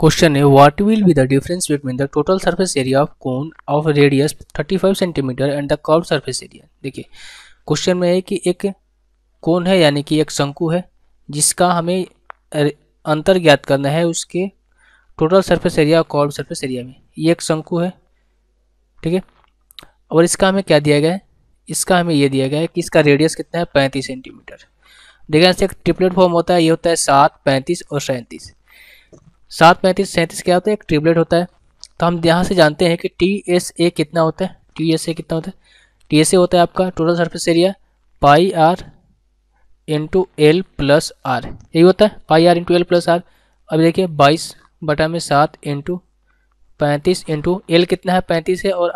question है what will be the difference between the total surface area of cone of radius 35 centimetre and the curve surface area देखिए question में है कि एक कोन है यानी कि एक शंकु है जिसका हमें अंतर ज्ञात करना है उसके टोटल सरफेस एरिया और कर्व सरफेस एरिया में ये एक शंकु है ठीक है और इसका हमें क्या दिया गया है इसका हमें ये दिया गया है कि इसका रेडियस कितना है पैंतीस सेंटीमीटर देखिए यहाँ से एक ट्रिपलेट फॉर्म होता है ये होता है सात पैंतीस और सैंतीस सात पैंतीस सैंतीस क्या होता है एक ट्रिपलेट होता है तो हम यहाँ से जानते हैं कि टी एस ए कितना होता है टी एस ए कितना होता है टी एस ए होता है आपका total surface area pi r into l plus r यही होता है pi r into l plus r अब देखिए बाईस बटा में सात इंटू पैंतीस इंटू एल कितना है पैंतीस है और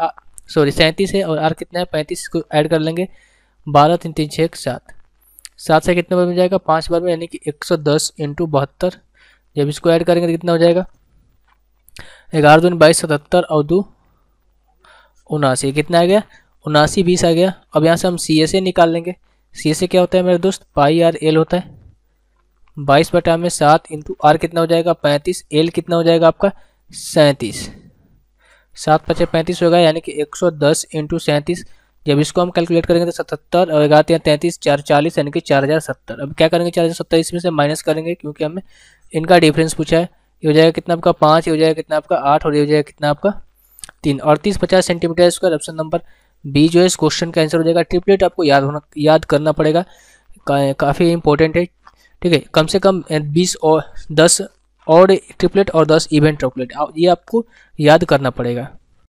सॉरी सैंतीस है और आर कितना है पैंतीस को ऐड कर लेंगे बारह तीन तीन छः एक सात सात से कितने बार मिल जाएगा पाँच बार में यानी कि एक सौ दस इंटू बहत्तर जब इसको ऐड करेंगे तो कितना हो जाएगा ग्यारह दून बाईस सतहत्तर और दो उनासी कितना आ गया उनासी बीस आ गया अब यहाँ से हम सी एस ए निकाल लेंगे सी एस ए क्या होता है मेरे दोस्त पाई आर एल होता है बाईस बटा में सात इंटू आर कितना हो जाएगा पैंतीस एल कितना हो जाएगा आपका सैंतीस सात पचास पैंतीस होगा यानी कि एक सौ दस इंटू सैंतीस जब इसको हम कैलकुलेट करेंगे तो सतहत्तर और ग्यारह तीन तैंतीस चार चालीस यानी कि चार हज़ार सत्तर अब क्या करेंगे चार हज़ार सत्तर इसमें से माइनस करेंगे क्योंकि हमें इनका डिफरेंस पूछा है ये हो जाएगा कितना आपका पाँच ये हो जाएगा कितना आपका आठ और ये हो जाएगा कितना आपका तीन अड़तीस पचास centimetre square option number B जो है इस क्वेश्चन का आंसर हो जाएगा ट्रिपलेट आपको याद होना याद करना पड़ेगा काफ़ी इंपॉर्टेंट है ठीक है कम से कम बीस और दस और ट्रिपलेट और दस इवेंट ट्रिपलेट ये आपको याद करना पड़ेगा